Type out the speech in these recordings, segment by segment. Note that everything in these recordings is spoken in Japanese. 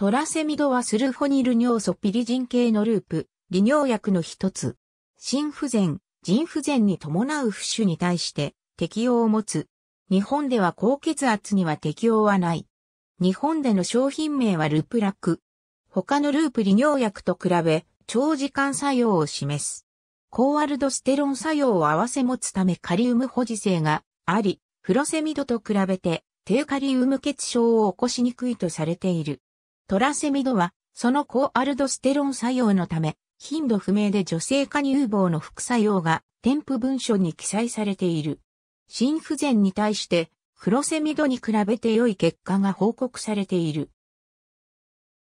トラセミドはスルフォニル尿素ピリジン系のループ、利尿薬の一つ。心不全、腎不全に伴う不種に対して適用を持つ。日本では高血圧には適用はない。日本での商品名はルプラク。他のループ利尿薬と比べ、長時間作用を示す。高アルドステロン作用を合わせ持つためカリウム保持性があり、フロセミドと比べて低カリウム血症を起こしにくいとされている。トラセミドは、その高アルドステロン作用のため、頻度不明で女性化乳房の副作用が添付文書に記載されている。心不全に対して、フロセミドに比べて良い結果が報告されている。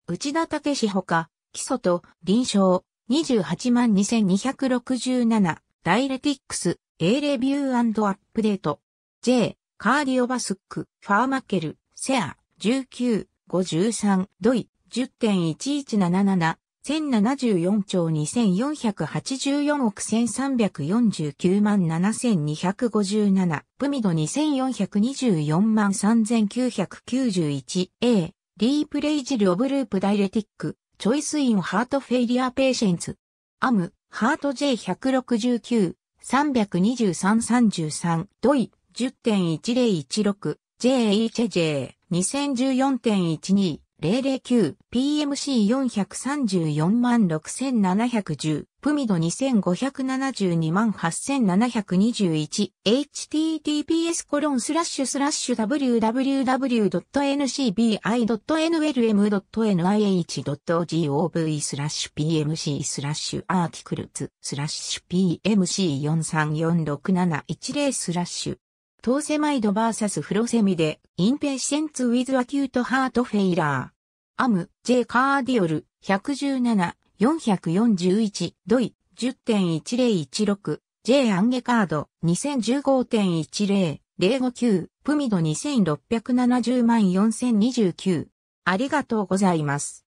内田武史ほか、基礎と臨床282,267ダイレティックス A レビューアップデート J カーディオバスックファーマケルセア19 53ドイ10.1177 1074兆2484億1349万7257プミド2424万3991 A リープレイジルオブループダイレティックチョイスインハートフェイリアペーシェンツアムハート J169 32333ドイ10.1016 JHJ 2014.12009PMC434 万6710プミド2572万8721 https コロンスラッシュスラッシュ www.ncbi.nlm.nih.gov スラッシュ pmc スラッシュアーティクルツスラッシュ pmc4346710 スラッシュトーセマイドーサスフロセミで、インペーシェンツ・ウィズ・アキュート・ハート・フェイラー。アム、J・ カーディオル、117、441、ドイ、10.1016、J・ アンゲカード、2015.10、059、プミド2670万4029。ありがとうございます。